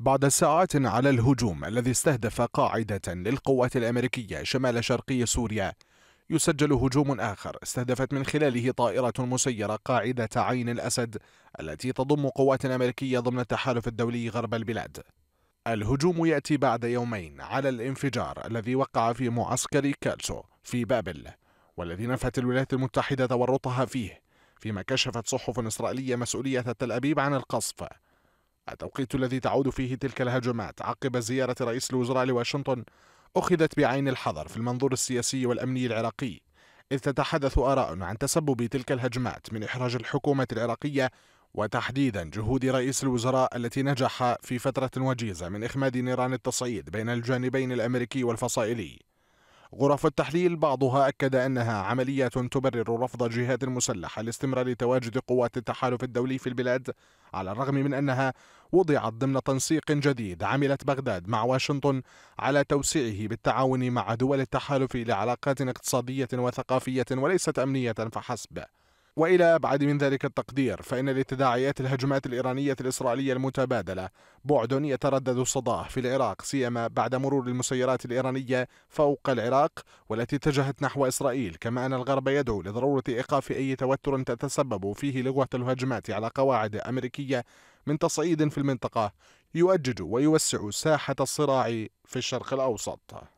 بعد ساعات على الهجوم الذي استهدف قاعدة للقوات الأمريكية شمال شرقي سوريا يسجل هجوم آخر استهدفت من خلاله طائرة مسيرة قاعدة عين الأسد التي تضم قوات أمريكية ضمن التحالف الدولي غرب البلاد الهجوم يأتي بعد يومين على الانفجار الذي وقع في معسكر كالسو في بابل والذي نفت الولايات المتحدة تورطها فيه فيما كشفت صحف إسرائيلية مسؤولية تل أبيب عن القصف التوقيت الذي تعود فيه تلك الهجمات عقب زيارة رئيس الوزراء لواشنطن أخذت بعين الحذر في المنظور السياسي والأمني العراقي إذ تتحدث آراء عن تسبب تلك الهجمات من إحراج الحكومة العراقية وتحديدا جهود رئيس الوزراء التي نجح في فترة وجيزة من إخماد نيران التصعيد بين الجانبين الأمريكي والفصائلي غرف التحليل بعضها أكد أنها عملية تبرر رفض الجهات المسلحة لاستمرار تواجد قوات التحالف الدولي في البلاد على الرغم من أنها وضعت ضمن تنسيق جديد عملت بغداد مع واشنطن على توسيعه بالتعاون مع دول التحالف لعلاقات اقتصادية وثقافية وليست أمنية فحسب والى ابعد من ذلك التقدير فان لتداعيات الهجمات الايرانيه الاسرائيليه المتبادله بعد يتردد صداه في العراق سيما بعد مرور المسيرات الايرانيه فوق العراق والتي اتجهت نحو اسرائيل كما ان الغرب يدعو لضروره ايقاف اي توتر تتسبب فيه لغوه الهجمات على قواعد امريكيه من تصعيد في المنطقه يؤجج ويوسع ساحه الصراع في الشرق الاوسط